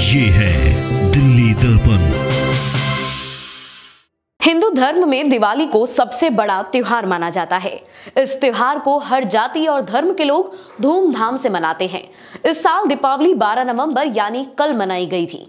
ये है दिल्ली दर्पण हिंदू धर्म में दिवाली को सबसे बड़ा त्योहार माना जाता है इस त्योहार को हर जाति और धर्म के लोग धूमधाम से मनाते हैं इस साल दीपावली 12 नवंबर यानी कल मनाई गई थी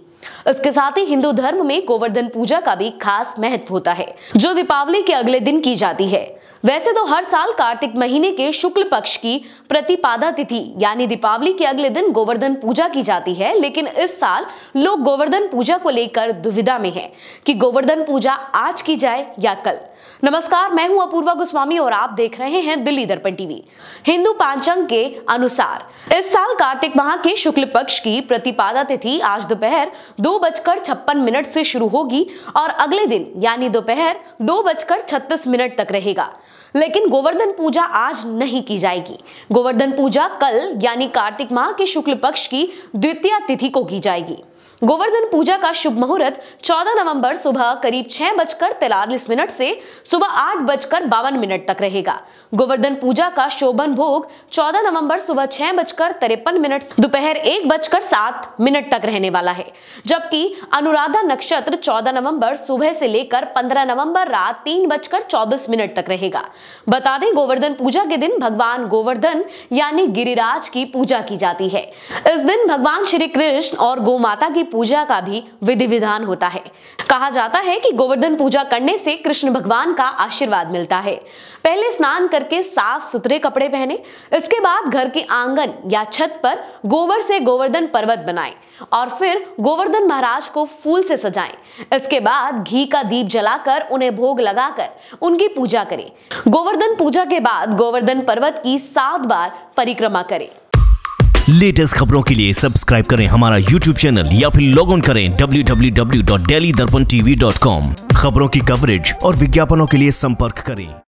इसके साथ ही हिंदू धर्म में गोवर्धन पूजा का भी खास महत्व होता है जो दीपावली के अगले दिन की जाती है वैसे तो हर साल कार्तिक महीने के शुक्ल पक्ष की प्रतिपादा तिथि यानी दीपावली के अगले दिन गोवर्धन पूजा की जाती है लेकिन इस साल लोग गोवर्धन पूजा को लेकर दुविधा में हैं कि गोवर्धन पूजा आज की जाए या कल नमस्कार मैं हूं अपूर्वा गोस्वामी और आप देख रहे हैं दिल्ली दर्पण टीवी हिंदू पांचंग के अनुसार इस साल कार्तिक माह के शुक्ल पक्ष की प्रतिपादा तिथि आज दोपहर दो बजकर छप्पन मिनट से शुरू होगी और अगले दिन यानी दोपहर दो बजकर छत्तीस मिनट तक रहेगा लेकिन गोवर्धन पूजा आज नहीं की जाएगी गोवर्धन पूजा कल यानी कार्तिक माह के शुक्ल पक्ष की द्वितीय तिथि को की जाएगी गोवर्धन पूजा का शुभ मुहूर्त 14 नवंबर सुबह करीब छह बजकर तैतालीस मिनट से सुबह आठ बजकर बावन मिनट तक रहेगा गोवर्धन पूजा का शोभन भोग 14 नवंबर सुबह छह बजकर तिरपन मिनट दोपहर एक बजकर सात मिनट तक रहने वाला है जबकि अनुराधा नक्षत्र चौदह नवम्बर सुबह से लेकर पंद्रह नवम्बर रात तीन बजकर चौबीस मिनट तक रहेगा बता दें गोवर्धन पूजा के दिन भगवान गोवर्धन यानी गिरिराज की पूजा की जाती है इस दिन भगवान श्री कृष्ण और गो माता की पूजा का भी विधि विधान होता है कहा जाता है कि गोवर्धन पूजा करने से कृष्ण भगवान का आशीर्वाद मिलता है पहले स्नान करके साफ सुथरे कपड़े पहने इसके बाद घर के आंगन या छत पर गोबर से गोवर्धन पर्वत बनाए और फिर गोवर्धन महाराज को फूल से सजाएं इसके बाद घी का दीप जलाकर उन्हें भोग लगाकर उनकी पूजा करें गोवर्धन पूजा के बाद गोवर्धन पर्वत की सात बार परिक्रमा करें लेटेस्ट खबरों के लिए सब्सक्राइब करें हमारा यूट्यूब चैनल या फिर लॉग इन करें डब्ल्यू खबरों की कवरेज और विज्ञापनों के लिए संपर्क करें